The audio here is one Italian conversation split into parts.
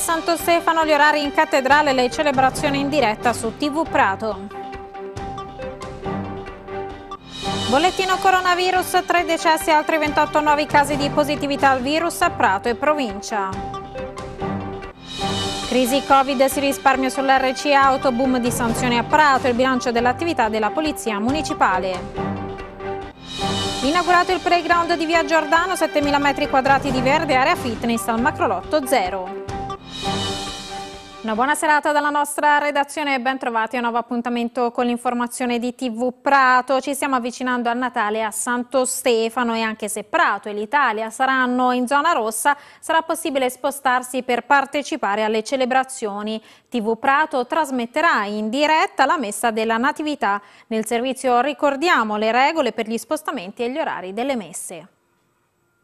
Santo Stefano, gli orari in cattedrale, e le celebrazioni in diretta su TV Prato. Bollettino coronavirus, 3 decessi e altri 28 nuovi casi di positività al virus a Prato e provincia. Crisi Covid si risparmia sull'RC auto, boom di sanzioni a Prato, e il bilancio dell'attività della Polizia Municipale. Inaugurato il playground di Via Giordano, 7.000 m2 di verde, area fitness al Macrolotto 0. Una buona serata dalla nostra redazione e ben trovati a un nuovo appuntamento con l'informazione di TV Prato. Ci stiamo avvicinando a Natale a Santo Stefano e anche se Prato e l'Italia saranno in zona rossa sarà possibile spostarsi per partecipare alle celebrazioni. TV Prato trasmetterà in diretta la messa della Natività. Nel servizio ricordiamo le regole per gli spostamenti e gli orari delle messe.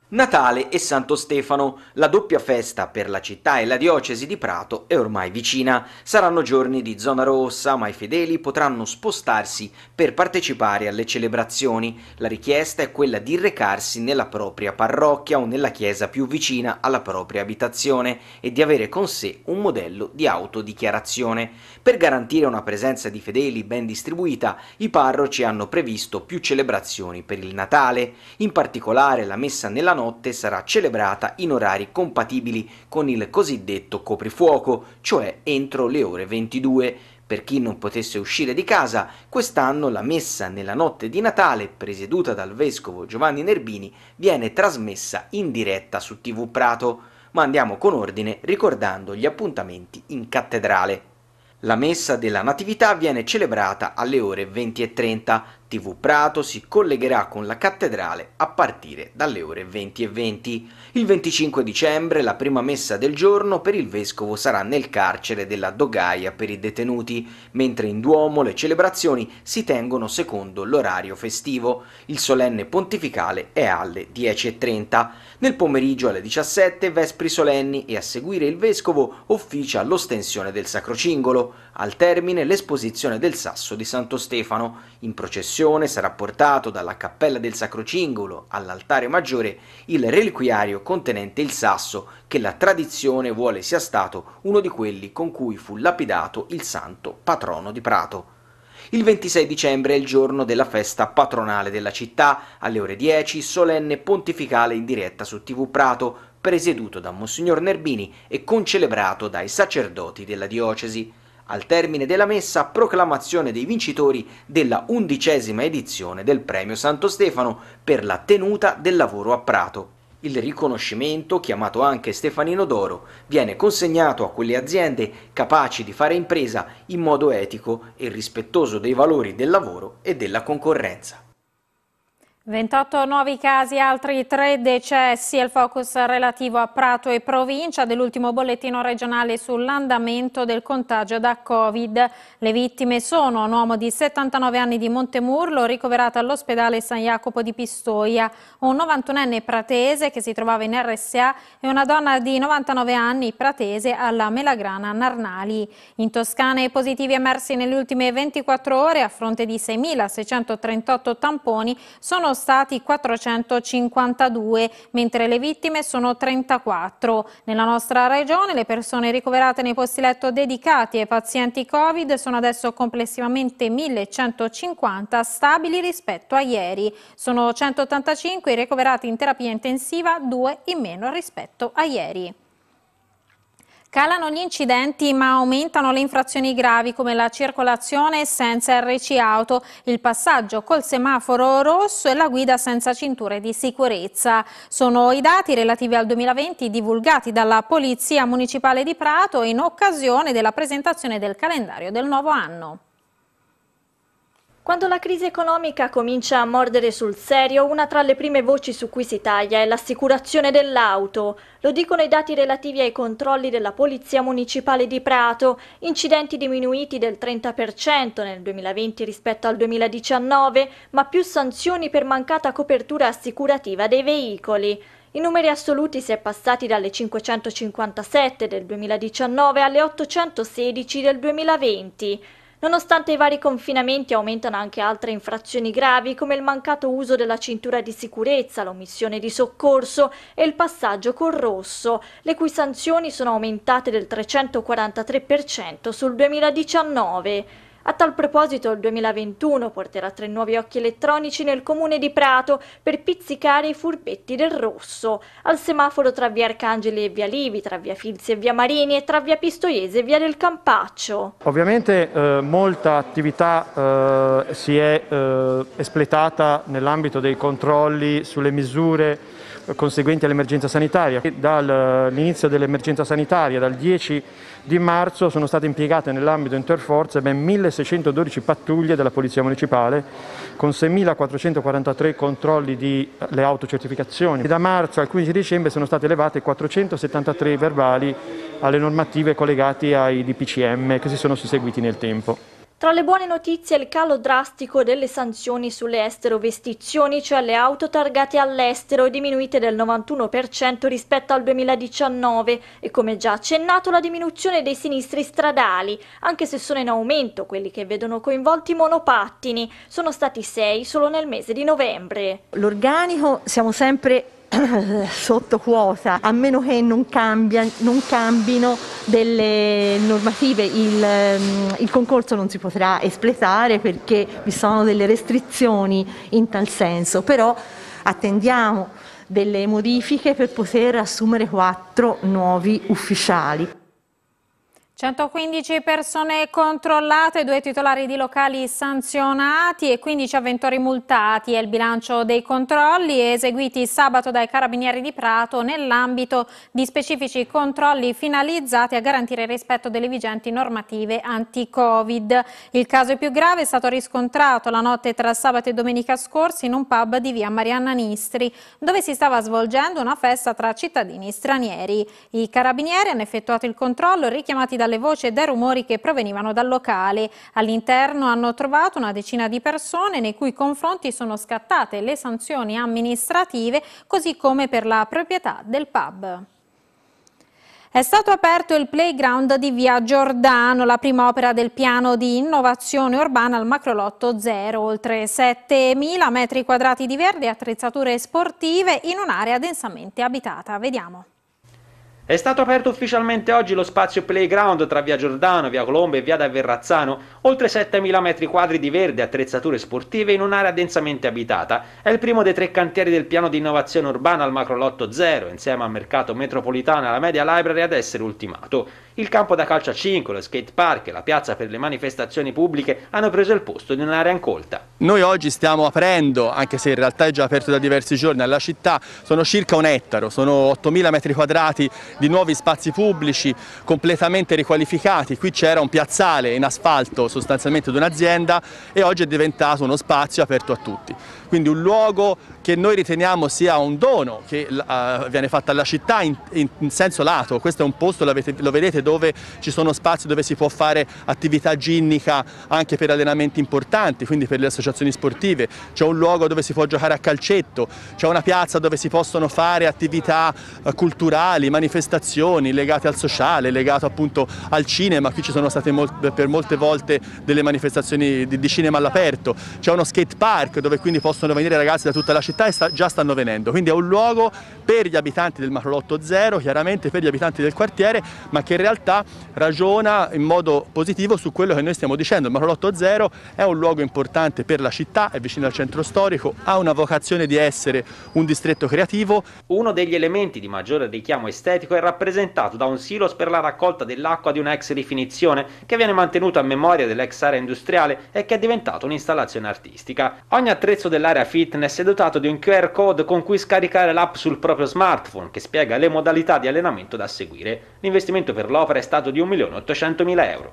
Natale e Santo Stefano, la doppia festa per la città e la diocesi di Prato è ormai vicina. Saranno giorni di zona rossa, ma i fedeli potranno spostarsi per partecipare alle celebrazioni. La richiesta è quella di recarsi nella propria parrocchia o nella chiesa più vicina alla propria abitazione e di avere con sé un modello di autodichiarazione. Per garantire una presenza di fedeli ben distribuita, i parroci hanno previsto più celebrazioni per il Natale, in particolare la messa nella notte sarà celebrata in orari compatibili con il cosiddetto coprifuoco, cioè entro le ore 22. Per chi non potesse uscire di casa, quest'anno la messa nella notte di Natale, presieduta dal vescovo Giovanni Nerbini, viene trasmessa in diretta su TV Prato, ma andiamo con ordine ricordando gli appuntamenti in cattedrale. La messa della Natività viene celebrata alle ore 20.30, TV Prato si collegherà con la cattedrale a partire dalle ore 20 e 20. Il 25 dicembre la prima messa del giorno per il vescovo sarà nel carcere della Dogaia per i detenuti, mentre in Duomo le celebrazioni si tengono secondo l'orario festivo. Il solenne pontificale è alle 10.30. Nel pomeriggio alle 17 vespri solenni e a seguire il vescovo officia l'ostensione del sacrocingolo al termine l'esposizione del sasso di Santo Stefano. In processione sarà portato dalla cappella del Sacro Cingolo all'altare maggiore il reliquiario contenente il sasso che la tradizione vuole sia stato uno di quelli con cui fu lapidato il santo patrono di Prato. Il 26 dicembre è il giorno della festa patronale della città, alle ore 10 solenne pontificale in diretta su TV Prato, presieduto da Monsignor Nerbini e concelebrato dai sacerdoti della diocesi. Al termine della messa, proclamazione dei vincitori della undicesima edizione del Premio Santo Stefano per la tenuta del lavoro a Prato. Il riconoscimento, chiamato anche Stefanino d'Oro, viene consegnato a quelle aziende capaci di fare impresa in modo etico e rispettoso dei valori del lavoro e della concorrenza. 28 nuovi casi, altri 3 decessi, il focus relativo a Prato e provincia dell'ultimo bollettino regionale sull'andamento del contagio da Covid. Le vittime sono un uomo di 79 anni di Montemurlo ricoverato all'ospedale San Jacopo di Pistoia, un 91enne pratese che si trovava in RSA e una donna di 99 anni pratese alla Melagrana Narnali. In Toscana i positivi emersi nelle ultime 24 ore a fronte di 6.638 tamponi sono stati 452, mentre le vittime sono 34. Nella nostra regione le persone ricoverate nei posti letto dedicati ai pazienti Covid sono adesso complessivamente 1150 stabili rispetto a ieri. Sono 185 i ricoverati in terapia intensiva, 2 in meno rispetto a ieri. Calano gli incidenti ma aumentano le infrazioni gravi come la circolazione senza RC auto, il passaggio col semaforo rosso e la guida senza cinture di sicurezza. Sono i dati relativi al 2020 divulgati dalla Polizia Municipale di Prato in occasione della presentazione del calendario del nuovo anno. Quando la crisi economica comincia a mordere sul serio, una tra le prime voci su cui si taglia è l'assicurazione dell'auto. Lo dicono i dati relativi ai controlli della Polizia Municipale di Prato, incidenti diminuiti del 30% nel 2020 rispetto al 2019, ma più sanzioni per mancata copertura assicurativa dei veicoli. In numeri assoluti si è passati dalle 557 del 2019 alle 816 del 2020. Nonostante i vari confinamenti aumentano anche altre infrazioni gravi come il mancato uso della cintura di sicurezza, l'omissione di soccorso e il passaggio col rosso, le cui sanzioni sono aumentate del 343% sul 2019. A tal proposito il 2021 porterà tre nuovi occhi elettronici nel comune di Prato per pizzicare i furbetti del rosso. Al semaforo tra via Arcangeli e via Livi, tra via Filzi e via Marini e tra via Pistoiese e via del Campaccio. Ovviamente eh, molta attività eh, si è eh, espletata nell'ambito dei controlli sulle misure conseguenti all'emergenza sanitaria. Dall'inizio dell'emergenza sanitaria, dal 10 di marzo, sono state impiegate nell'ambito interforze ben 1.612 pattuglie della Polizia Municipale con 6.443 controlli delle autocertificazioni. Da marzo al 15 dicembre sono state elevate 473 verbali alle normative collegate ai DPCM che si sono susseguiti nel tempo. Tra le buone notizie il calo drastico delle sanzioni sulle esterovestizioni, cioè le auto targate all'estero, diminuite del 91% rispetto al 2019 e come già accennato la diminuzione dei sinistri stradali, anche se sono in aumento quelli che vedono coinvolti i monopattini, sono stati 6 solo nel mese di novembre. L'organico siamo sempre sotto quota, a meno che non, cambia, non cambino delle normative, il, ehm, il, concorso non si potrà espletare perché vi sono delle restrizioni in tal senso, però attendiamo delle modifiche per poter assumere quattro nuovi ufficiali. 115 persone controllate, due titolari di locali sanzionati e 15 avventori multati. È il bilancio dei controlli eseguiti sabato dai carabinieri di Prato nell'ambito di specifici controlli finalizzati a garantire il rispetto delle vigenti normative anti-Covid. Il caso più grave è stato riscontrato la notte tra sabato e domenica scorsa in un pub di via Marianna Nistri, dove si stava svolgendo una festa tra cittadini stranieri. I carabinieri hanno effettuato il controllo richiamati da dalle voci e dai rumori che provenivano dal locale. All'interno hanno trovato una decina di persone nei cui confronti sono scattate le sanzioni amministrative così come per la proprietà del pub. È stato aperto il playground di Via Giordano, la prima opera del piano di innovazione urbana al macrolotto 0, oltre 7.000 metri quadrati di verde e attrezzature sportive in un'area densamente abitata. Vediamo. È stato aperto ufficialmente oggi lo spazio playground tra via Giordano, via Colombo e via da Verrazzano, oltre 7.000 m2 di verde e attrezzature sportive in un'area densamente abitata. È il primo dei tre cantieri del piano di innovazione urbana al macro lotto Zero, insieme al mercato metropolitano e alla Media Library ad essere ultimato. Il campo da calcio a 5, lo skate park e la piazza per le manifestazioni pubbliche hanno preso il posto di un'area incolta. Noi oggi stiamo aprendo, anche se in realtà è già aperto da diversi giorni, alla città sono circa un ettaro, sono 8.000 metri quadrati di nuovi spazi pubblici completamente riqualificati. Qui c'era un piazzale in asfalto sostanzialmente di un'azienda e oggi è diventato uno spazio aperto a tutti quindi un luogo che noi riteniamo sia un dono che uh, viene fatto alla città in, in, in, senso lato, questo è un posto, lo vedete, dove ci sono spazi dove si può fare attività ginnica anche per allenamenti importanti, quindi per le associazioni sportive, c'è un luogo dove si può giocare a calcetto, c'è una piazza dove si possono fare attività uh, culturali, manifestazioni legate al sociale, legate appunto al cinema, qui ci sono state molte, per molte volte delle manifestazioni di, di cinema all'aperto, c'è uno skate park dove quindi possono possono venire ragazzi da tutta la città e sta, già stanno venendo, quindi è un luogo per gli abitanti del Macrolotto Zero, chiaramente per gli abitanti del quartiere, ma che in realtà ragiona in modo positivo su quello che noi stiamo dicendo, il Macrolotto Zero è un luogo importante per la città, è vicino al centro storico, ha una vocazione di essere un distretto creativo. Uno degli elementi di maggiore richiamo estetico è rappresentato da un silos per la raccolta dell'acqua di una ex rifinizione che viene mantenuto a memoria dell'ex area industriale e che è diventato un'installazione artistica. Ogni attrezzo dell'acqua dell'area fitness è dotato di un QR code con cui scaricare l'app sul proprio smartphone che spiega le modalità di allenamento da seguire. L'investimento per l'opera è stato di 1.800.000 euro.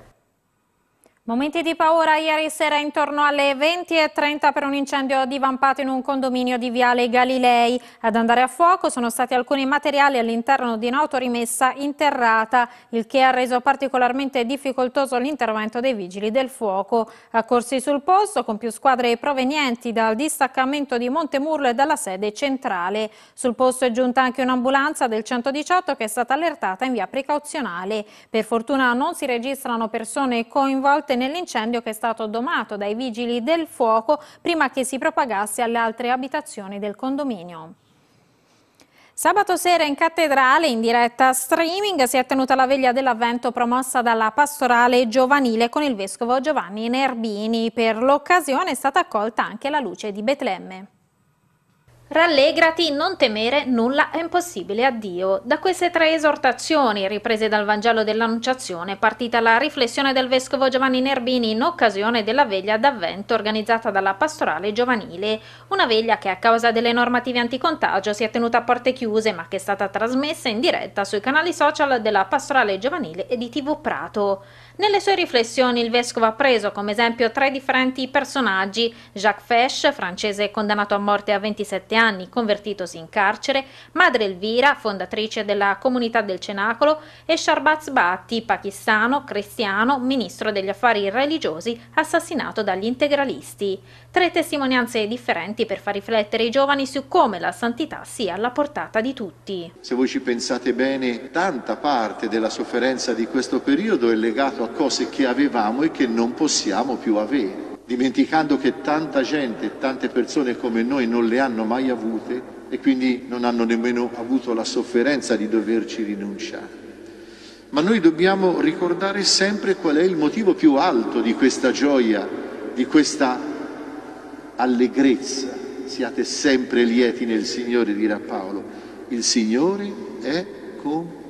Momenti di paura ieri sera intorno alle 20.30 per un incendio divampato in un condominio di Viale Galilei. Ad andare a fuoco sono stati alcuni materiali all'interno di un'autorimessa interrata, il che ha reso particolarmente difficoltoso l'intervento dei vigili del fuoco. Accorsi sul posto con più squadre provenienti dal distaccamento di Montemurlo e dalla sede centrale. Sul posto è giunta anche un'ambulanza del 118 che è stata allertata in via precauzionale. Per fortuna non si registrano persone coinvolte morte nell'incendio che è stato domato dai vigili del fuoco prima che si propagasse alle altre abitazioni del condominio. Sabato sera in cattedrale, in diretta streaming, si è tenuta la veglia dell'avvento promossa dalla pastorale giovanile con il vescovo Giovanni Nerbini. Per l'occasione è stata accolta anche la luce di Betlemme. Rallegrati, non temere, nulla è impossibile a Dio. Da queste tre esortazioni, riprese dal Vangelo dell'Annunciazione, è partita la riflessione del Vescovo Giovanni Nerbini in occasione della veglia d'avvento organizzata dalla Pastorale Giovanile, una veglia che a causa delle normative anticontagio si è tenuta a porte chiuse ma che è stata trasmessa in diretta sui canali social della Pastorale Giovanile e di TV Prato. Nelle sue riflessioni il vescovo ha preso come esempio tre differenti personaggi, Jacques Fesch, francese condannato a morte a 27 anni, convertitosi in carcere, Madre Elvira, fondatrice della comunità del Cenacolo, e Sharbaz Bhatti, pakistano, cristiano, ministro degli affari religiosi, assassinato dagli integralisti. Tre testimonianze differenti per far riflettere i giovani su come la santità sia alla portata di tutti. Se voi ci pensate bene, tanta parte della sofferenza di questo periodo è legata a cose che avevamo e che non possiamo più avere, dimenticando che tanta gente, tante persone come noi non le hanno mai avute e quindi non hanno nemmeno avuto la sofferenza di doverci rinunciare. Ma noi dobbiamo ricordare sempre qual è il motivo più alto di questa gioia, di questa allegrezza. Siate sempre lieti nel Signore, dirà Paolo. Il Signore è con voi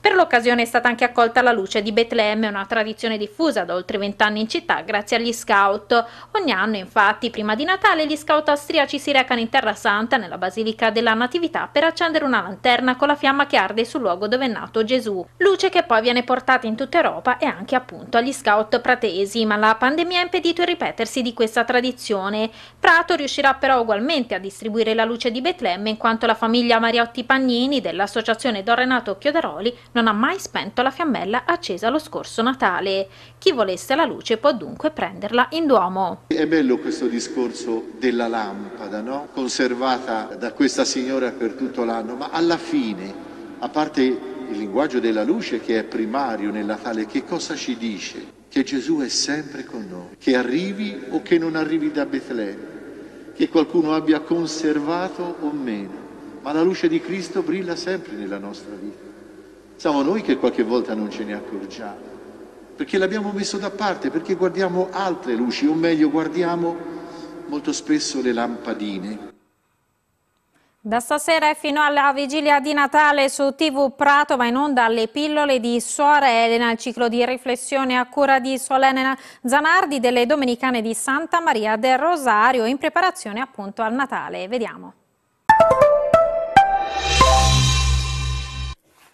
per l'occasione è stata anche accolta la luce di Betlemme, una tradizione diffusa da oltre vent'anni in città grazie agli scout. Ogni anno, infatti, prima di Natale, gli scout austriaci si recano in Terra Santa, nella Basilica della Natività, per accendere una lanterna con la fiamma che arde sul luogo dove è nato Gesù. Luce che poi viene portata in tutta Europa e anche appunto agli scout pratesi, ma la pandemia ha impedito il ripetersi di questa tradizione. Prato riuscirà però ugualmente a distribuire la luce di Betlemme in quanto la famiglia Mariotti Pagnini dell'associazione Don Renato Chiodaroli non ha mai spento la fiammella accesa lo scorso Natale. Chi volesse la luce può dunque prenderla in Duomo. È bello questo discorso della lampada, no? conservata da questa signora per tutto l'anno, ma alla fine, a parte il linguaggio della luce che è primario nel Natale, che cosa ci dice? Che Gesù è sempre con noi, che arrivi o che non arrivi da Betlemme, che qualcuno abbia conservato o meno, ma la luce di Cristo brilla sempre nella nostra vita. Siamo noi che qualche volta non ce ne accorgiamo, perché l'abbiamo messo da parte, perché guardiamo altre luci, o meglio guardiamo molto spesso le lampadine. Da stasera e fino alla vigilia di Natale su TV Prato va in onda le pillole di Suora Elena, il ciclo di riflessione a cura di Suora Elena Zanardi delle Domenicane di Santa Maria del Rosario in preparazione appunto al Natale. Vediamo.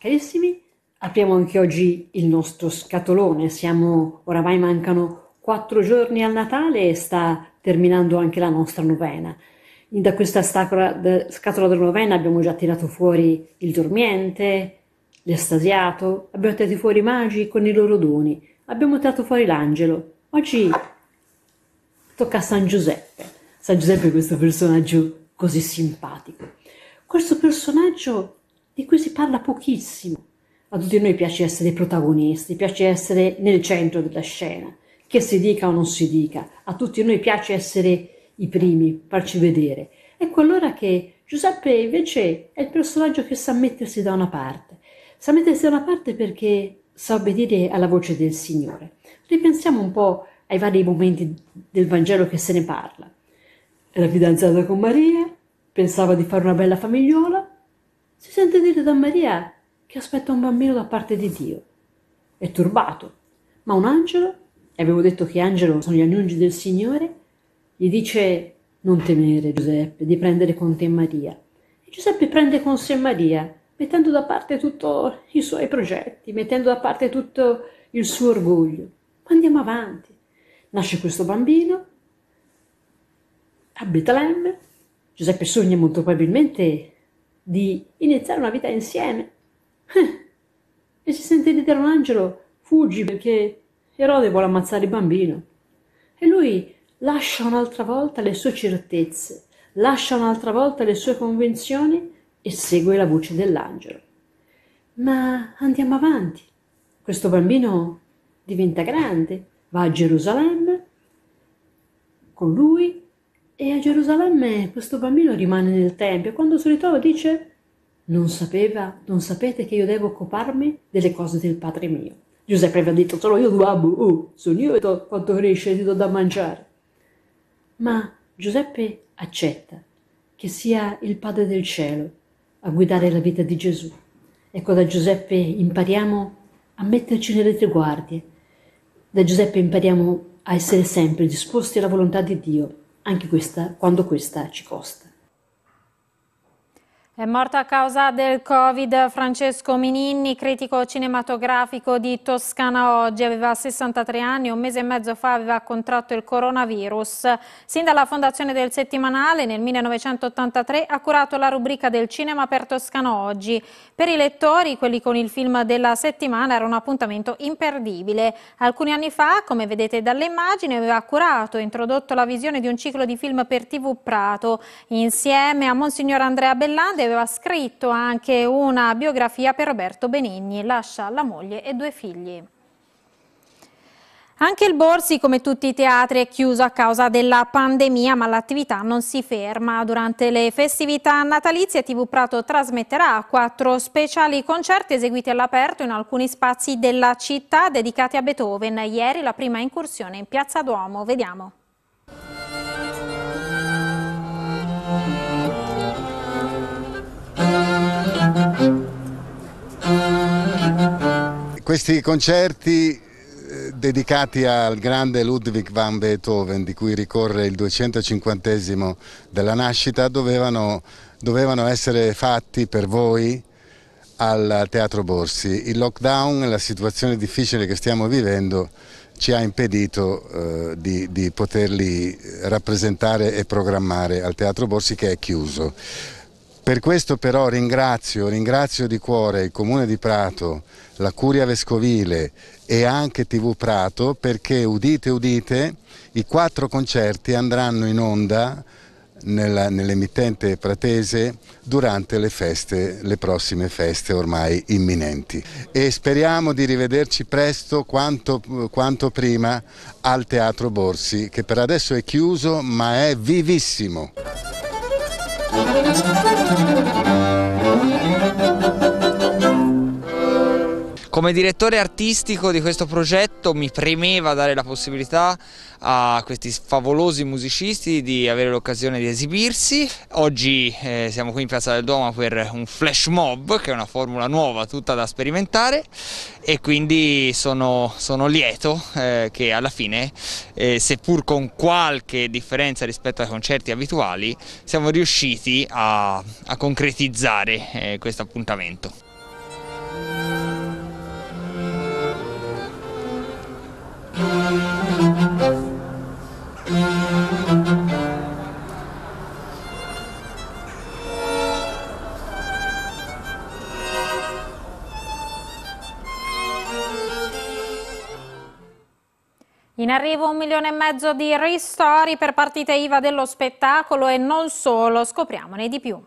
carissimi, apriamo anche oggi il nostro scatolone. Siamo oramai mancano quattro giorni al Natale e sta terminando anche la nostra novena. Da questa stacola, scatola della novena abbiamo già tirato fuori il dormiente, l'estasiato, abbiamo tirato fuori i magi con i loro doni, abbiamo tirato fuori l'angelo. Oggi tocca a San Giuseppe. San Giuseppe è questo personaggio così simpatico. Questo personaggio di cui si parla pochissimo. A tutti noi piace essere protagonisti, piace essere nel centro della scena, che si dica o non si dica, a tutti noi piace essere i primi, farci vedere. Ecco allora che Giuseppe invece è il personaggio che sa mettersi da una parte, sa mettersi da una parte perché sa obbedire alla voce del Signore. Ripensiamo un po' ai vari momenti del Vangelo che se ne parla. Era fidanzata con Maria, pensava di fare una bella famigliola, si sente dire da Maria che aspetta un bambino da parte di Dio. È turbato, ma un angelo, e avevo detto che angelo sono gli annunci del Signore, gli dice non temere Giuseppe di prendere con te Maria. E Giuseppe prende con sé Maria, mettendo da parte tutti i suoi progetti, mettendo da parte tutto il suo orgoglio. Ma andiamo avanti. Nasce questo bambino a Betlemme. Giuseppe sogna molto probabilmente di iniziare una vita insieme. Eh. E si sente di dire angelo, fuggi perché Erode vuole ammazzare il bambino. E lui lascia un'altra volta le sue certezze, lascia un'altra volta le sue convinzioni e segue la voce dell'angelo. Ma andiamo avanti. Questo bambino diventa grande, va a Gerusalemme, con lui e a Gerusalemme questo bambino rimane nel Tempio e quando si ritrova dice non sapeva, non sapete che io devo occuparmi delle cose del padre mio. Giuseppe aveva detto solo io babbo, oh, uh, sono io e to, quanto cresce ti do da mangiare. Ma Giuseppe accetta che sia il Padre del Cielo a guidare la vita di Gesù. Ecco, da Giuseppe impariamo a metterci nelle tre guardie. Da Giuseppe impariamo a essere sempre disposti alla volontà di Dio anche questa, quando questa ci costa. È morto a causa del Covid Francesco Mininni, critico cinematografico di Toscana Oggi. Aveva 63 anni, un mese e mezzo fa aveva contratto il coronavirus. Sin dalla fondazione del settimanale nel 1983 ha curato la rubrica del cinema per Toscana Oggi. Per i lettori, quelli con il film della settimana, era un appuntamento imperdibile. Alcuni anni fa, come vedete dalle immagini, aveva curato e introdotto la visione di un ciclo di film per TV Prato. Insieme a Monsignor Andrea Bellande aveva scritto anche una biografia per Roberto Benigni, lascia la moglie e due figli. Anche il Borsi, come tutti i teatri, è chiuso a causa della pandemia, ma l'attività non si ferma. Durante le festività natalizie TV Prato trasmetterà quattro speciali concerti eseguiti all'aperto in alcuni spazi della città dedicati a Beethoven. Ieri la prima incursione in Piazza Duomo. Vediamo. Questi concerti eh, dedicati al grande Ludwig van Beethoven, di cui ricorre il 250 della nascita, dovevano, dovevano essere fatti per voi al Teatro Borsi. Il lockdown e la situazione difficile che stiamo vivendo ci ha impedito eh, di, di, poterli eh, rappresentare e programmare al Teatro Borsi che è chiuso. Per questo però ringrazio, ringrazio di cuore il Comune di Prato, la Curia Vescovile e anche TV Prato perché, udite udite, i quattro concerti andranno in onda nell'emittente pratese durante le feste, le prossime feste ormai imminenti. E speriamo di rivederci presto quanto, quanto prima al Teatro Borsi, che per adesso è chiuso ma è vivissimo. Thank you. Come direttore artistico di questo progetto mi premeva dare la possibilità a questi favolosi musicisti di avere l'occasione di esibirsi. Oggi eh, siamo qui in Piazza del Duomo per un flash mob, che è una formula nuova tutta da sperimentare e quindi sono, sono lieto eh, che alla fine, eh, seppur con qualche differenza rispetto ai concerti abituali, siamo riusciti a, a concretizzare eh, questo appuntamento. In arrivo un milione e mezzo di ristori per partite IVA dello spettacolo e non solo, scopriamone di più.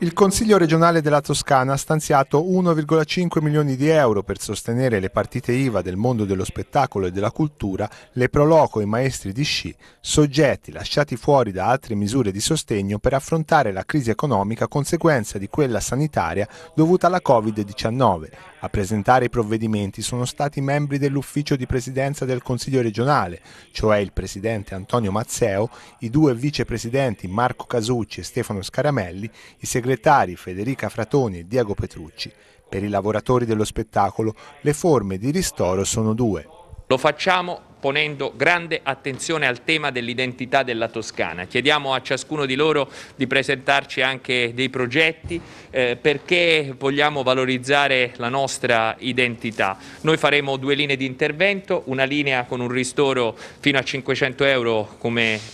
Il Consiglio regionale della Toscana ha stanziato 1,5 milioni di euro per sostenere le partite IVA del mondo dello spettacolo e della cultura, le proloco e i maestri di sci, soggetti lasciati fuori da altre misure di sostegno per affrontare la crisi economica conseguenza di quella sanitaria dovuta alla Covid-19. A presentare i provvedimenti sono stati membri dell'ufficio di presidenza del Consiglio regionale, cioè il presidente Antonio Mazzeo, i due vicepresidenti Marco Casucci e Stefano Scaramelli, i segretari segretari Federica Fratoni e Diego Petrucci. Per i lavoratori dello spettacolo le forme di ristoro sono due. Lo facciamo ponendo grande attenzione al tema dell'identità della Toscana. Chiediamo a ciascuno di loro di presentarci anche dei progetti eh, perché vogliamo valorizzare la nostra identità. Noi faremo due linee di intervento, una linea con un ristoro fino a 500 euro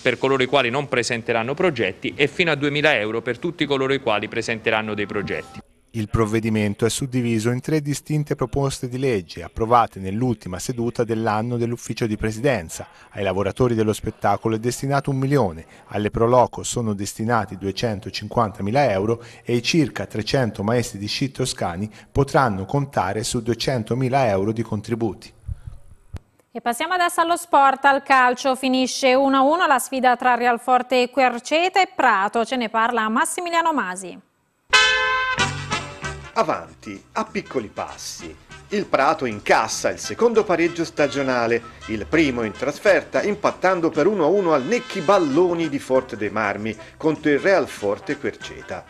per coloro i quali non presenteranno progetti e fino a 2.000 euro per tutti coloro i quali presenteranno dei progetti. Il provvedimento è suddiviso in tre distinte proposte di legge approvate nell'ultima seduta dell'anno dell'ufficio di presidenza. Ai lavoratori dello spettacolo è destinato un milione, alle Proloco sono destinati 250 mila euro e i circa 300 maestri di sci toscani potranno contare su 200 mila euro di contributi. E passiamo adesso allo sport, al calcio. Finisce 1-1 la sfida tra Realforte e Querceta e Prato. Ce ne parla Massimiliano Masi. Avanti, a piccoli passi. Il Prato incassa il secondo pareggio stagionale, il primo in trasferta, impattando per 1-1 al Necchi Balloni di Forte dei Marmi contro il Real Forte Querceta.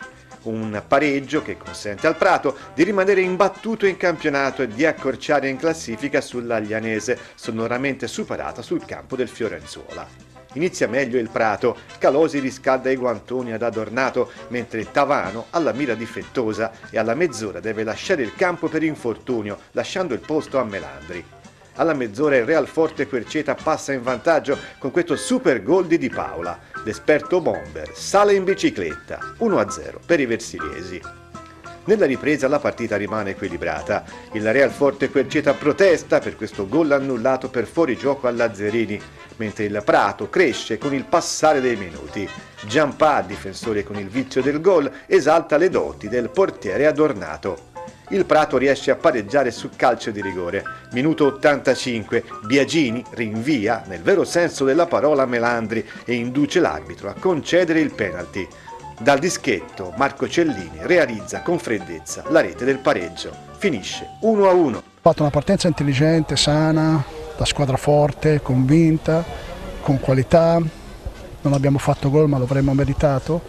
Un pareggio che consente al Prato di rimanere imbattuto in campionato e di accorciare in classifica sull'Aglianese, sonoramente superata sul campo del Fiorenzuola. Inizia meglio il Prato, Calosi riscalda i guantoni ad Adornato, mentre Tavano ha la mira difettosa e alla mezz'ora deve lasciare il campo per infortunio, lasciando il posto a Melandri. Alla mezz'ora il Real Forte Querceta passa in vantaggio con questo super gol di Di Paola. L'esperto bomber sale in bicicletta, 1-0 per i versiliesi. Nella ripresa la partita rimane equilibrata. Il Real Forte Querceta protesta per questo gol annullato per fuorigioco Lazzarini, mentre il Prato cresce con il passare dei minuti. Giampà, difensore con il vizio del gol, esalta le doti del portiere adornato. Il Prato riesce a pareggiare su calcio di rigore. Minuto 85, Biagini rinvia, nel vero senso della parola, Melandri e induce l'arbitro a concedere il penalty. Dal dischetto Marco Cellini realizza con freddezza la rete del pareggio. Finisce 1 a 1. Ha fatto una partenza intelligente, sana, da squadra forte, convinta, con qualità. Non abbiamo fatto gol ma l'avremmo meritato.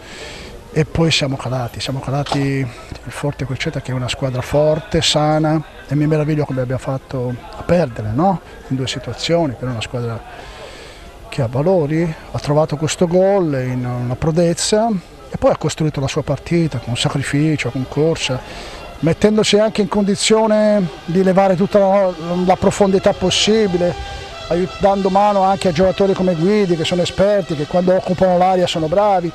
E poi siamo calati, siamo calati il Forte Croceta che è una squadra forte, sana e mi meraviglio come abbia fatto a perdere no? in due situazioni per una squadra che ha valori, ha trovato questo gol in una prodezza e poi ha costruito la sua partita con sacrificio, con corsa, mettendosi anche in condizione di levare tutta la, la profondità possibile dando mano anche a giocatori come Guidi che sono esperti, che quando occupano l'aria sono bravi,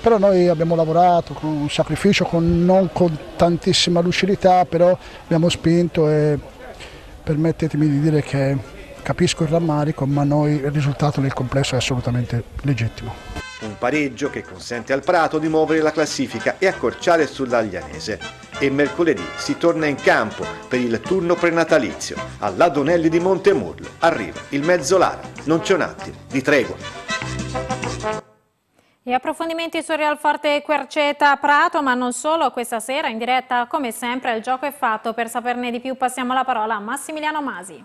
però noi abbiamo lavorato con un sacrificio, con, non con tantissima lucidità, però abbiamo spinto e permettetemi di dire che capisco il rammarico, ma noi, il risultato nel complesso è assolutamente legittimo. Un pareggio che consente al Prato di muovere la classifica e accorciare sull'Aglianese. E mercoledì si torna in campo per il turno prenatalizio. All'Adonelli di Montemurlo arriva il Mezzolara. Non c'è un attimo di tregua. E approfondimenti su Real Forte Querceta Prato, ma non solo, questa sera in diretta come sempre il gioco è fatto. Per saperne di più passiamo la parola a Massimiliano Masi.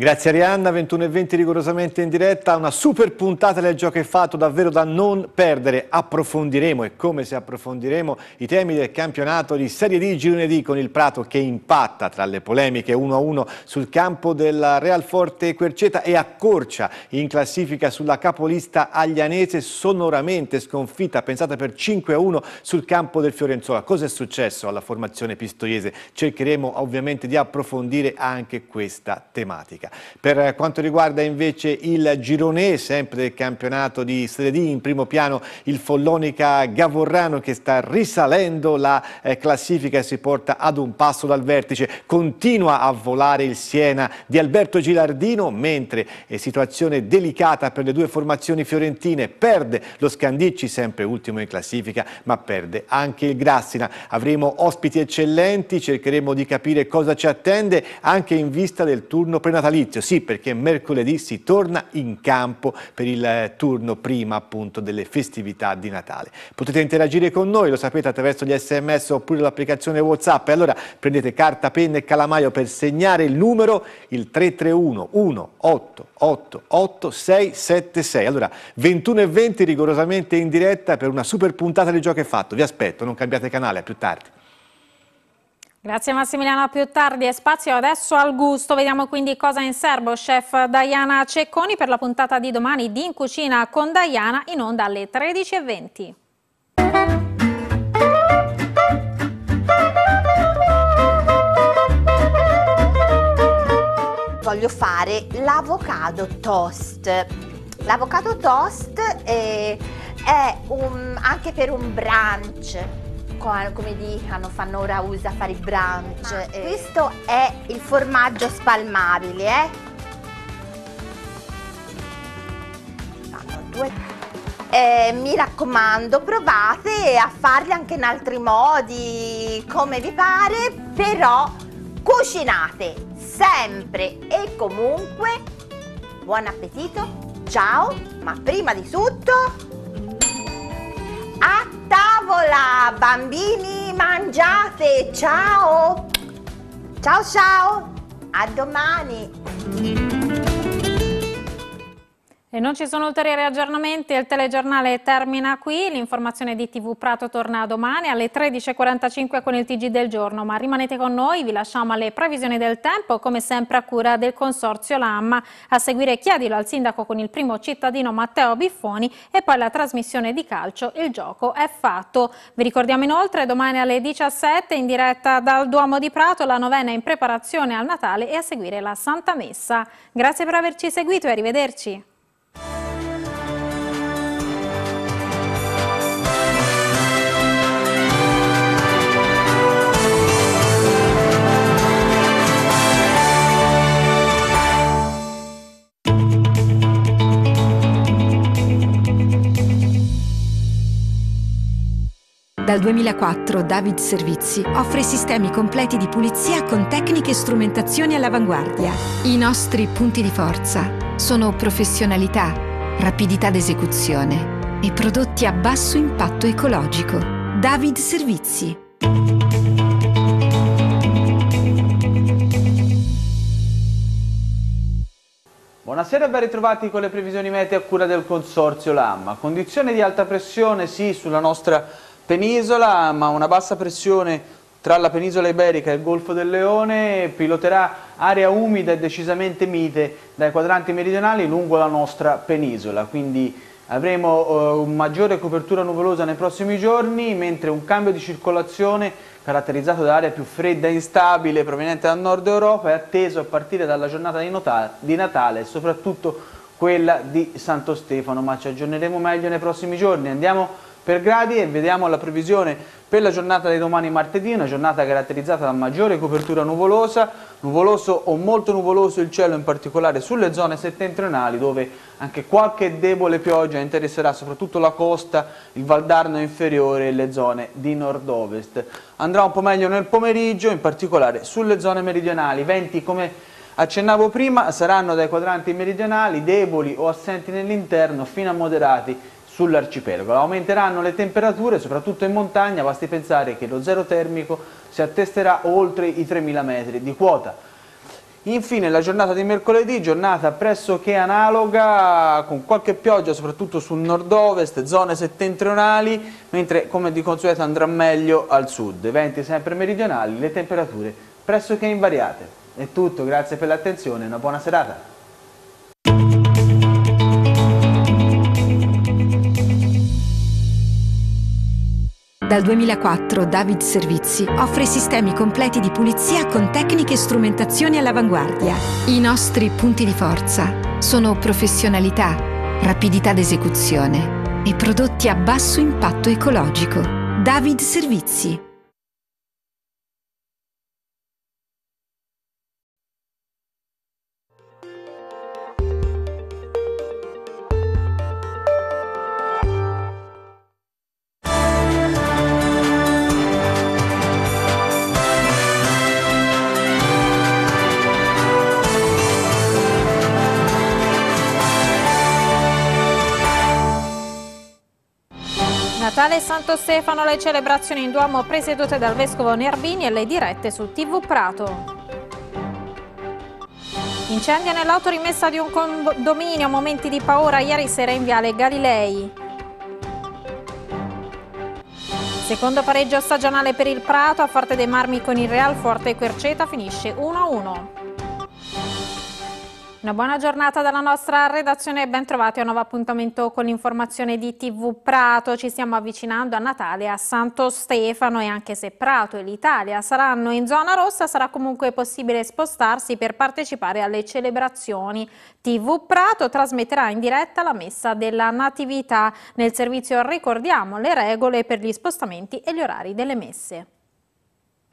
Grazie Arianna, 21 e 20 rigorosamente in diretta, una super puntata del gioco è fatto davvero da non perdere, approfondiremo e come se approfondiremo i temi del campionato di Serie D girone D con il Prato che impatta tra le polemiche 1-1 sul campo del Real Forte Querceta e accorcia in classifica sulla capolista aglianese sonoramente sconfitta, pensata per 5-1 sul campo del Fiorenzola. Cosa è successo alla formazione pistoiese? Cercheremo ovviamente di approfondire anche questa tematica. Lega. Per quanto riguarda invece il Gironè, sempre del campionato di Serie D, in primo piano il Follonica Gavorrano che sta risalendo la eh, classifica e si porta ad un passo dal vertice. Continua a volare il Siena di Alberto Gilardino, mentre è eh, situazione delicata per le due formazioni fiorentine. Perde lo Scandicci, sempre ultimo in classifica, ma perde anche il Grassina. Avremo ospiti eccellenti, cercheremo di capire cosa ci attende anche in vista del turno prenatalizio Fabrizio, sì perché mercoledì si torna in campo per il eh, turno prima appunto delle festività di Natale. Potete interagire con noi, lo sapete attraverso gli sms oppure l'applicazione Whatsapp e allora prendete carta, penna e calamaio per segnare il numero il 331 1888 676. Allora 21 e 20 rigorosamente in diretta per una super puntata di gioco è fatto. Vi aspetto, non cambiate canale, a più tardi. Grazie Massimiliano, a più tardi e spazio adesso al gusto, vediamo quindi cosa in serbo chef Diana Cecconi per la puntata di domani di In Cucina con Diana in onda alle 13.20. Voglio fare l'avocado toast. L'avocado toast è, eh, è un, anche per un brunch come dicono, fanno ora usa fare i brunch. Ma eh. questo è il formaggio spalmabile, eh? Fanno due. Eh, mi raccomando provate a farli anche in altri modi come vi pare però cucinate sempre e comunque buon appetito ciao ma prima di tutto a tavola! Bambini, mangiate! Ciao! Ciao ciao! A domani! E non ci sono ulteriori aggiornamenti, il telegiornale termina qui, l'informazione di TV Prato torna domani alle 13.45 con il TG del giorno, ma rimanete con noi, vi lasciamo alle previsioni del tempo, come sempre a cura del Consorzio Lamma. A seguire chiedilo al sindaco con il primo cittadino Matteo Biffoni e poi la trasmissione di calcio Il gioco è fatto. Vi ricordiamo inoltre domani alle 17 in diretta dal Duomo di Prato la novena in preparazione al Natale e a seguire la Santa Messa. Grazie per averci seguito e arrivederci. Dal 2004 David Servizi offre sistemi completi di pulizia con tecniche e strumentazioni all'avanguardia. I nostri punti di forza sono professionalità, rapidità d'esecuzione e prodotti a basso impatto ecologico. David Servizi. Buonasera e ben ritrovati con le previsioni mete a cura del Consorzio LAM. Condizione di alta pressione sì sulla nostra penisola, ma una bassa pressione tra la penisola iberica e il Golfo del Leone piloterà area umida e decisamente mite dai quadranti meridionali lungo la nostra penisola, quindi avremo eh, maggiore copertura nuvolosa nei prossimi giorni, mentre un cambio di circolazione caratterizzato da aria più fredda e instabile proveniente dal nord Europa è atteso a partire dalla giornata di, Notale, di Natale e soprattutto quella di Santo Stefano, ma ci aggiorneremo meglio nei prossimi giorni. Andiamo a per gradi e vediamo la previsione per la giornata di domani martedì, una giornata caratterizzata da maggiore copertura nuvolosa, nuvoloso o molto nuvoloso il cielo in particolare sulle zone settentrionali dove anche qualche debole pioggia interesserà soprattutto la costa, il Valdarno inferiore e le zone di nord-ovest. Andrà un po' meglio nel pomeriggio, in particolare sulle zone meridionali, venti come accennavo prima saranno dai quadranti meridionali deboli o assenti nell'interno fino a moderati sull'arcipelago. Aumenteranno le temperature, soprattutto in montagna, basti pensare che lo zero termico si attesterà oltre i 3.000 metri di quota. Infine la giornata di mercoledì, giornata pressoché analoga, con qualche pioggia soprattutto sul nord-ovest, zone settentrionali, mentre come di consueto andrà meglio al sud. Venti sempre meridionali, le temperature pressoché invariate. È tutto, grazie per l'attenzione e una buona serata. Dal 2004 David Servizi offre sistemi completi di pulizia con tecniche e strumentazioni all'avanguardia. I nostri punti di forza sono professionalità, rapidità d'esecuzione e prodotti a basso impatto ecologico. David Servizi Natale e Santo Stefano, le celebrazioni in Duomo presiedute dal Vescovo Nervini e le dirette su TV Prato. Incendio nell'autorimessa di un condominio, momenti di paura ieri sera in Viale Galilei. Secondo pareggio stagionale per il Prato, a Forte dei Marmi con il Real Forte Querceta finisce 1-1. Una buona giornata dalla nostra redazione e ben trovati a un nuovo appuntamento con l'informazione di TV Prato. Ci stiamo avvicinando a Natale a Santo Stefano e anche se Prato e l'Italia saranno in zona rossa sarà comunque possibile spostarsi per partecipare alle celebrazioni. TV Prato trasmetterà in diretta la messa della Natività. Nel servizio ricordiamo le regole per gli spostamenti e gli orari delle messe.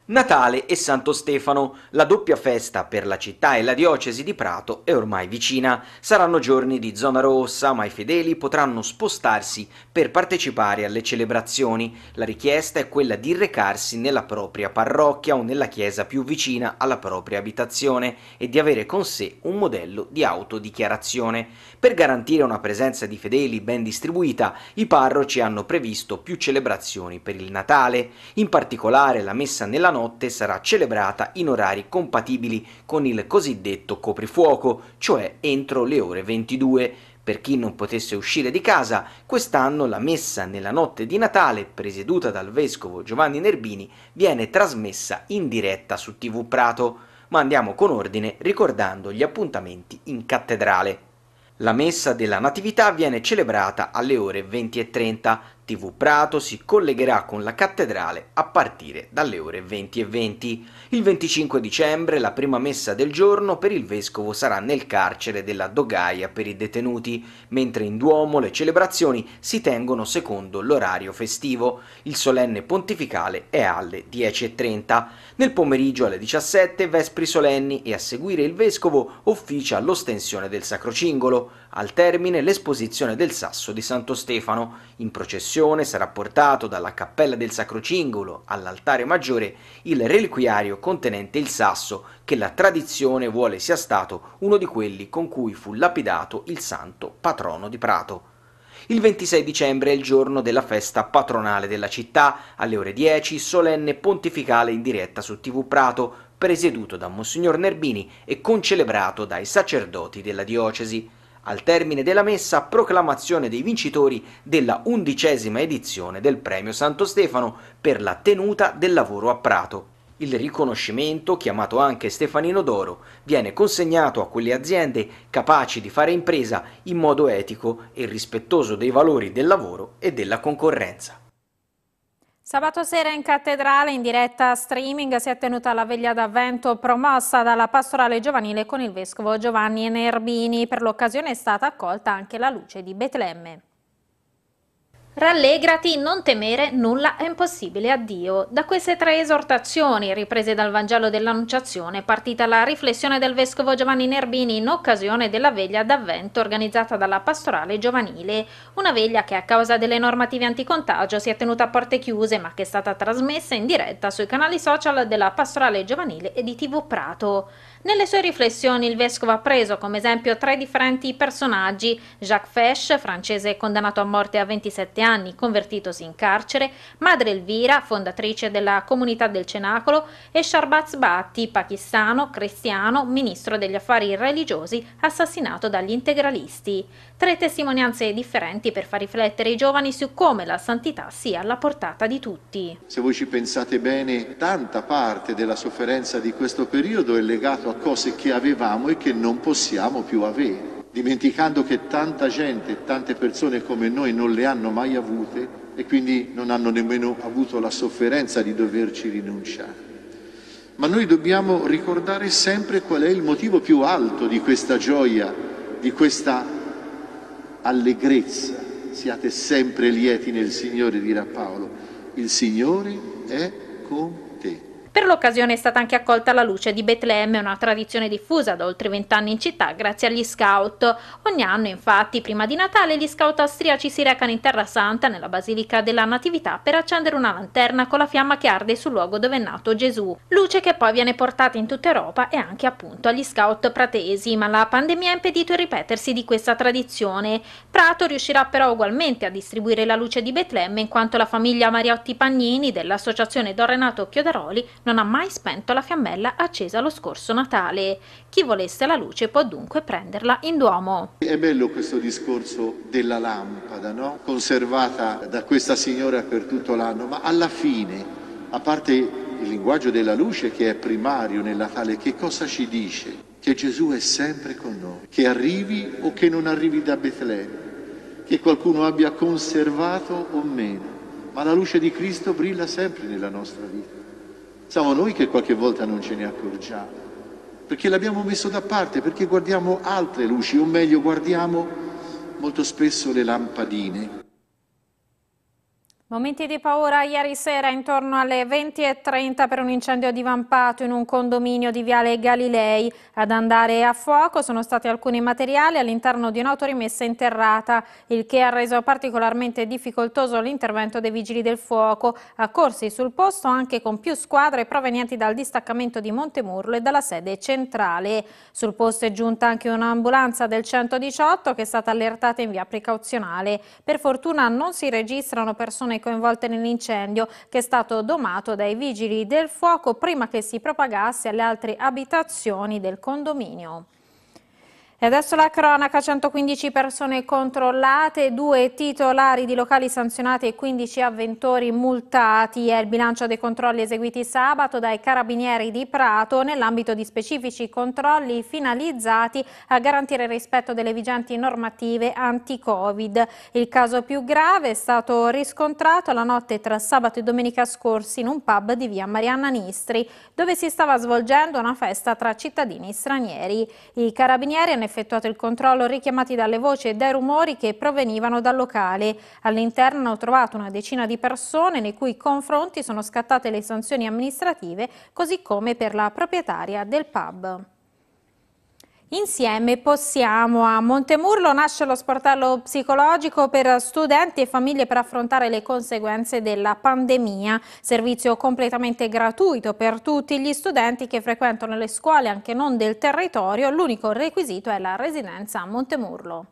Natale e Santo Stefano, la doppia festa per la città e la diocesi di Prato è ormai vicina. Saranno giorni di zona rossa, ma i fedeli potranno spostarsi per partecipare alle celebrazioni. La richiesta è quella di recarsi nella propria parrocchia o nella chiesa più vicina alla propria abitazione e di avere con sé un modello di autodichiarazione. Per garantire una presenza di fedeli ben distribuita, i parroci hanno previsto più celebrazioni per il Natale, in particolare la messa nella notte sarà celebrata in orari compatibili con il cosiddetto coprifuoco, cioè entro le ore 22. Per chi non potesse uscire di casa, quest'anno la messa nella notte di Natale, presieduta dal vescovo Giovanni Nerbini, viene trasmessa in diretta su TV Prato. Ma andiamo con ordine ricordando gli appuntamenti in cattedrale. La messa della Natività viene celebrata alle ore 20 e 30, TV Prato si collegherà con la cattedrale a partire dalle ore 20 e 20. Il 25 dicembre la prima messa del giorno per il vescovo sarà nel carcere della Dogaia per i detenuti, mentre in Duomo le celebrazioni si tengono secondo l'orario festivo. Il solenne pontificale è alle 10.30. Nel pomeriggio alle 17 vespri solenni e a seguire il vescovo officia l'ostensione del sacrocingolo al termine l'esposizione del sasso di Santo Stefano. In processione sarà portato dalla cappella del Sacro Cingolo all'altare maggiore il reliquiario contenente il sasso che la tradizione vuole sia stato uno di quelli con cui fu lapidato il santo patrono di Prato. Il 26 dicembre è il giorno della festa patronale della città, alle ore 10, solenne pontificale in diretta su TV Prato, presieduto da Monsignor Nerbini e concelebrato dai sacerdoti della diocesi al termine della messa proclamazione dei vincitori della undicesima edizione del Premio Santo Stefano per la tenuta del lavoro a Prato. Il riconoscimento, chiamato anche Stefanino d'Oro, viene consegnato a quelle aziende capaci di fare impresa in modo etico e rispettoso dei valori del lavoro e della concorrenza. Sabato sera in cattedrale, in diretta streaming, si è tenuta la veglia d'avvento promossa dalla pastorale giovanile con il vescovo Giovanni Nerbini. Per l'occasione è stata accolta anche la luce di Betlemme. Rallegrati, non temere, nulla è impossibile a Dio. Da queste tre esortazioni, riprese dal Vangelo dell'Annunciazione, è partita la riflessione del Vescovo Giovanni Nerbini in occasione della veglia d'avvento organizzata dalla Pastorale Giovanile, una veglia che a causa delle normative anticontagio si è tenuta a porte chiuse ma che è stata trasmessa in diretta sui canali social della Pastorale Giovanile e di TV Prato. Nelle sue riflessioni il vescovo ha preso come esempio tre differenti personaggi, Jacques Fesch, francese condannato a morte a 27 anni, convertitosi in carcere, Madre Elvira, fondatrice della comunità del Cenacolo, e Sharbaz Bhatti, pakistano, cristiano, ministro degli affari religiosi, assassinato dagli integralisti. Tre testimonianze differenti per far riflettere i giovani su come la santità sia alla portata di tutti. Se voi ci pensate bene, tanta parte della sofferenza di questo periodo è legata a cose che avevamo e che non possiamo più avere, dimenticando che tanta gente, tante persone come noi non le hanno mai avute e quindi non hanno nemmeno avuto la sofferenza di doverci rinunciare. Ma noi dobbiamo ricordare sempre qual è il motivo più alto di questa gioia, di questa allegrezza. Siate sempre lieti nel Signore, dirà Paolo. Il Signore è con per l'occasione è stata anche accolta la luce di Betlemme, una tradizione diffusa da oltre vent'anni in città grazie agli scout. Ogni anno, infatti, prima di Natale, gli scout austriaci si recano in Terra Santa, nella Basilica della Natività, per accendere una lanterna con la fiamma che arde sul luogo dove è nato Gesù. Luce che poi viene portata in tutta Europa e anche appunto agli scout pratesi, ma la pandemia ha impedito il ripetersi di questa tradizione. Prato riuscirà però ugualmente a distribuire la luce di Betlemme in quanto la famiglia Mariotti Pagnini dell'associazione Don Renato Chiodaroli non ha mai spento la fiammella accesa lo scorso Natale. Chi volesse la luce può dunque prenderla in Duomo. È bello questo discorso della lampada, no? conservata da questa signora per tutto l'anno, ma alla fine, a parte il linguaggio della luce che è primario nel Natale, che cosa ci dice? Che Gesù è sempre con noi, che arrivi o che non arrivi da Betlemme, che qualcuno abbia conservato o meno, ma la luce di Cristo brilla sempre nella nostra vita. Siamo noi che qualche volta non ce ne accorgiamo, perché l'abbiamo messo da parte, perché guardiamo altre luci, o meglio guardiamo molto spesso le lampadine Momenti di paura ieri sera intorno alle 20.30 per un incendio divampato in un condominio di Viale Galilei. Ad andare a fuoco sono stati alcuni materiali all'interno di un'autorimessa interrata, il che ha reso particolarmente difficoltoso l'intervento dei vigili del fuoco, accorsi sul posto anche con più squadre provenienti dal distaccamento di Montemurlo e dalla sede centrale. Sul posto è giunta anche un'ambulanza del 118 che è stata allertata in via precauzionale. Per fortuna non si registrano persone coinvolte nell'incendio che è stato domato dai vigili del fuoco prima che si propagasse alle altre abitazioni del condominio. E adesso la cronaca, 115 persone controllate, due titolari di locali sanzionati e 15 avventori multati. È il bilancio dei controlli eseguiti sabato dai carabinieri di Prato nell'ambito di specifici controlli finalizzati a garantire il rispetto delle vigenti normative anti-Covid. Il caso più grave è stato riscontrato la notte tra sabato e domenica scorsi in un pub di via Marianna Nistri, dove si stava svolgendo una festa tra cittadini stranieri. I carabinieri hanno effettuato il controllo richiamati dalle voci e dai rumori che provenivano dal locale. All'interno hanno trovato una decina di persone nei cui confronti sono scattate le sanzioni amministrative, così come per la proprietaria del pub. Insieme possiamo. A Montemurlo nasce lo sportello psicologico per studenti e famiglie per affrontare le conseguenze della pandemia. Servizio completamente gratuito per tutti gli studenti che frequentano le scuole anche non del territorio. L'unico requisito è la residenza a Montemurlo.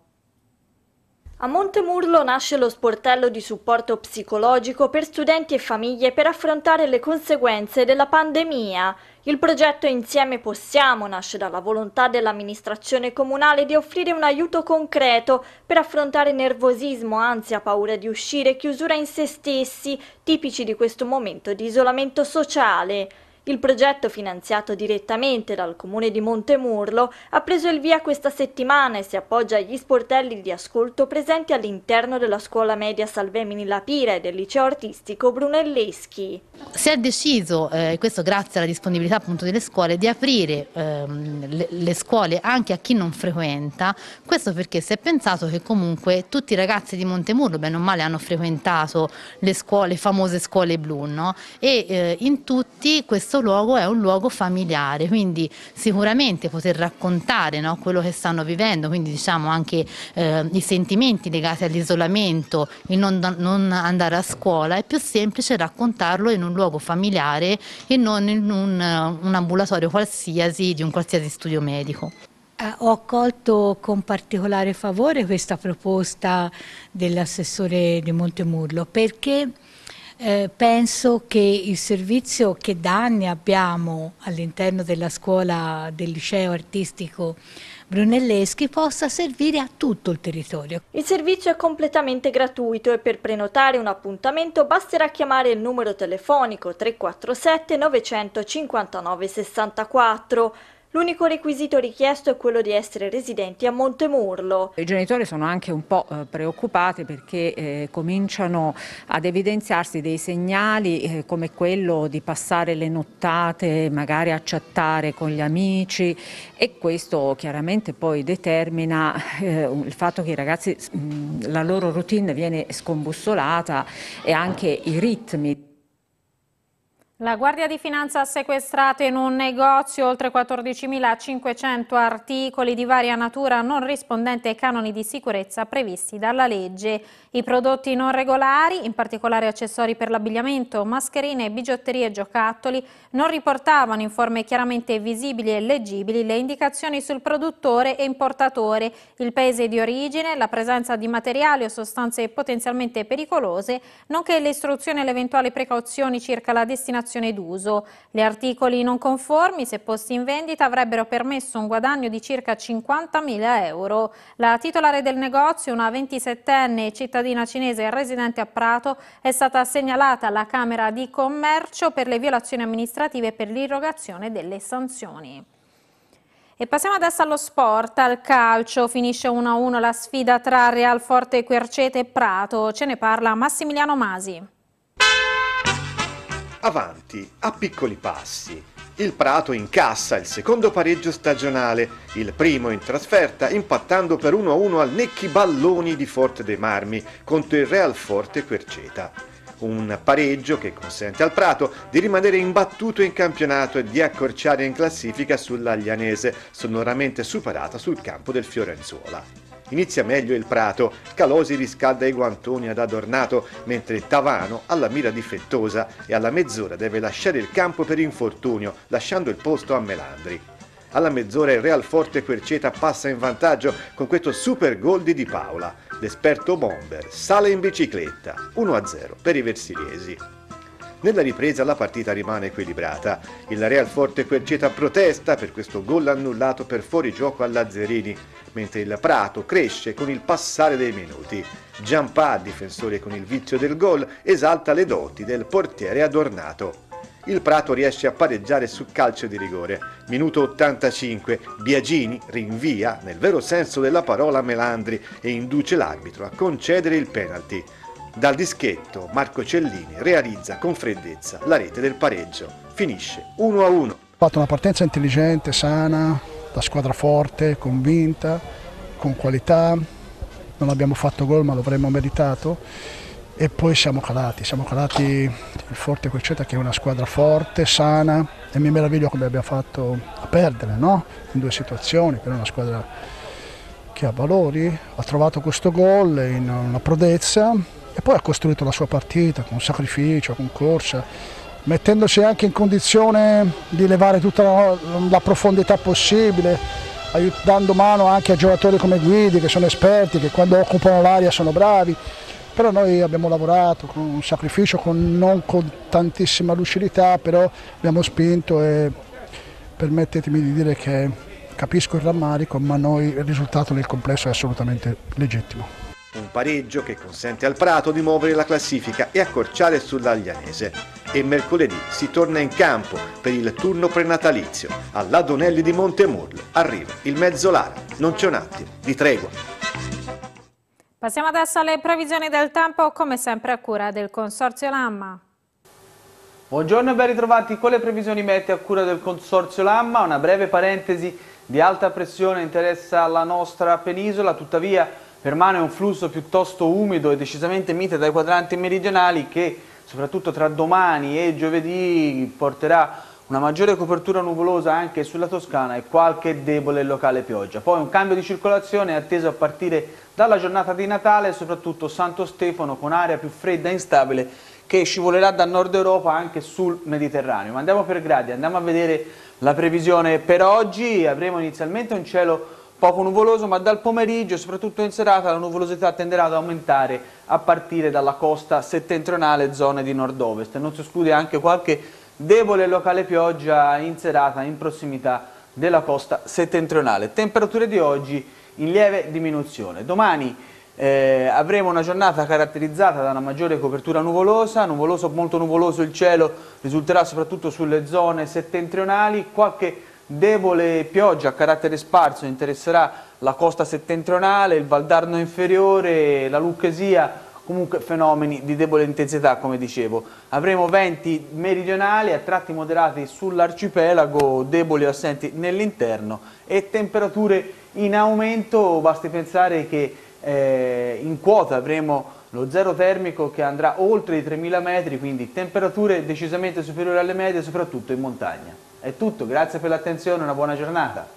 A Montemurlo nasce lo sportello di supporto psicologico per studenti e famiglie per affrontare le conseguenze della pandemia. Il progetto Insieme Possiamo nasce dalla volontà dell'amministrazione comunale di offrire un aiuto concreto per affrontare nervosismo, ansia, paura di uscire, chiusura in se stessi, tipici di questo momento di isolamento sociale. Il progetto finanziato direttamente dal comune di Montemurlo ha preso il via questa settimana e si appoggia agli sportelli di ascolto presenti all'interno della scuola media Salvemini Lapira e del liceo artistico Brunelleschi. Si è deciso, eh, questo grazie alla disponibilità appunto delle scuole, di aprire ehm, le, le scuole anche a chi non frequenta, questo perché si è pensato che comunque tutti i ragazzi di Montemurlo, bene o male, hanno frequentato le scuole, le famose scuole blu, no? e eh, in tutti questo questo luogo è un luogo familiare, quindi sicuramente poter raccontare no, quello che stanno vivendo, quindi diciamo anche eh, i sentimenti legati all'isolamento, il non, non, andare a scuola, è più semplice raccontarlo in un luogo familiare e non in un, un ambulatorio qualsiasi di un qualsiasi studio medico eh, ho accolto con particolare favore questa proposta dell'assessore di Montemurlo perché eh, penso che il servizio che da anni abbiamo all'interno della scuola del liceo artistico Brunelleschi possa servire a tutto il territorio. Il servizio è completamente gratuito e per prenotare un appuntamento basterà chiamare il numero telefonico 347 959 64 L'unico requisito richiesto è quello di essere residenti a Montemurlo. I genitori sono anche un po' eh, preoccupati perché eh, cominciano ad evidenziarsi dei segnali eh, come quello di passare le nottate magari a chattare con gli amici e questo chiaramente poi determina eh, il fatto che i ragazzi mh, mm, la loro routine viene scombussolata e anche i ritmi. La Guardia di Finanza ha sequestrato in un negozio oltre 14.500 articoli di varia natura non rispondenti ai canoni di sicurezza previsti dalla legge. I prodotti non regolari, in particolare accessori per l'abbigliamento, mascherine, bigiotterie e giocattoli, non riportavano in forme chiaramente visibili e leggibili le indicazioni sul produttore e importatore, il paese di origine, la presenza di materiali o sostanze potenzialmente pericolose, nonché le istruzioni e le eventuali precauzioni circa la destinazione dichiarazione d'uso. Gli articoli non conformi, se posti in vendita, avrebbero permesso un guadagno di circa 50.000 euro. La titolare del negozio, una 27enne cittadina cinese residente a Prato, è stata segnalata alla Camera di Commercio per le violazioni amministrative e per l'irrogazione delle sanzioni. E passiamo adesso allo sport, al calcio. Finisce 1-1 la sfida tra Real Forte Quercete e Prato. Ce ne parla Massimiliano Masi avanti, a piccoli passi. Il Prato incassa il secondo pareggio stagionale, il primo in trasferta, impattando per 1-1 al Necchi Balloni di Forte dei Marmi contro il Real Forte Querceta. Un pareggio che consente al Prato di rimanere imbattuto in campionato e di accorciare in classifica sull'Aglianese, sonoramente superata sul campo del Fiorenzuola. Inizia meglio il Prato, Calosi riscalda i guantoni ad Adornato, mentre Tavano ha la mira difettosa e alla mezz'ora deve lasciare il campo per infortunio, lasciando il posto a Melandri. Alla mezz'ora il Real Forte Querceta passa in vantaggio con questo super gol di Di Paola. L'esperto bomber sale in bicicletta, 1-0 per i versiliesi. Nella ripresa la partita rimane equilibrata. Il Real Forte Querceta protesta per questo gol annullato per fuorigioco a Lazzerini, mentre il Prato cresce con il passare dei minuti. Giampà, difensore con il vizio del gol, esalta le doti del portiere adornato il Prato riesce a pareggiare su calcio di rigore. Minuto 85, Biagini rinvia, nel vero senso della parola, Melandri e induce l'arbitro a concedere il penalty. Dal dischetto Marco Cellini realizza con freddezza la rete del pareggio. Finisce 1 a 1. Ha fatto una partenza intelligente, sana, la squadra forte, convinta, con qualità. Non abbiamo fatto gol ma l'avremmo meritato. E poi siamo calati, siamo calati il Forte Croceta che è una squadra forte, sana e mi meraviglio come abbia fatto a perdere no? in due situazioni, per una squadra che ha valori, ha trovato questo gol in una prodezza e poi ha costruito la sua partita con sacrificio, con corsa, mettendosi anche in condizione di levare tutta la, la profondità possibile, dando mano anche a giocatori come Guidi che sono esperti, che quando occupano l'aria sono bravi, però noi abbiamo lavorato con un sacrificio, con, non con tantissima lucidità, però abbiamo spinto e permettetemi di dire che capisco il rammarico, ma noi il risultato nel complesso è assolutamente legittimo. Un pareggio che consente al Prato di muovere la classifica e accorciare sull'Aglianese. E mercoledì si torna in campo per il turno prenatalizio. All'Adonelli di Montemurlo arriva il Mezzolara. Non c'è un attimo di tregua. Passiamo adesso alle previsioni del tempo, come sempre a cura del Consorzio Lamma. Buongiorno e ben ritrovati con le previsioni mette a cura del Consorzio Lamma. Una breve parentesi di alta pressione interessa la nostra penisola, tuttavia Permane un flusso piuttosto umido e decisamente mite dai quadranti meridionali che soprattutto tra domani e giovedì porterà una maggiore copertura nuvolosa anche sulla Toscana e qualche debole locale pioggia. Poi un cambio di circolazione è atteso a partire dalla giornata di Natale, soprattutto Santo Stefano con aria più fredda e instabile che scivolerà da nord Europa anche sul Mediterraneo. Ma andiamo per gradi, andiamo a vedere la previsione per oggi. Avremo inizialmente un cielo poco nuvoloso, ma dal pomeriggio, soprattutto in serata, la nuvolosità tenderà ad aumentare a partire dalla costa settentrionale zone di nord-ovest. Non si esclude anche qualche debole locale pioggia in serata in prossimità della costa settentrionale. Temperature di oggi in lieve diminuzione. Domani eh, avremo una giornata caratterizzata da una maggiore copertura nuvolosa, nuvoloso, molto nuvoloso il cielo risulterà soprattutto sulle zone settentrionali, qualche Debole pioggia a carattere sparso interesserà la costa settentrionale, il Valdarno inferiore, la Lucchesia, comunque fenomeni di debole intensità come dicevo. Avremo venti meridionali a tratti moderati sull'arcipelago, deboli o assenti nell'interno e temperature in aumento, basti pensare che eh, in quota avremo lo zero termico che andrà oltre i 3000 metri, quindi temperature decisamente superiori alle medie soprattutto in montagna. È tutto, grazie per l'attenzione, una buona giornata.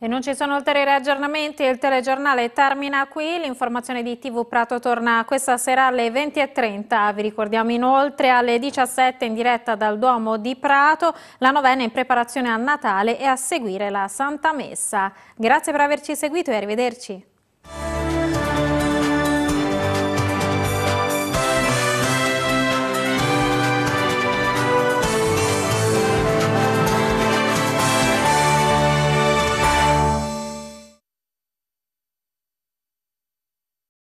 E non ci sono ulteriori aggiornamenti, il telegiornale termina qui, l'informazione di TV Prato torna questa sera alle 20.30, vi ricordiamo inoltre alle 17 in diretta dal Duomo di Prato, la novena in preparazione a Natale e a seguire la Santa Messa. Grazie per averci seguito e arrivederci.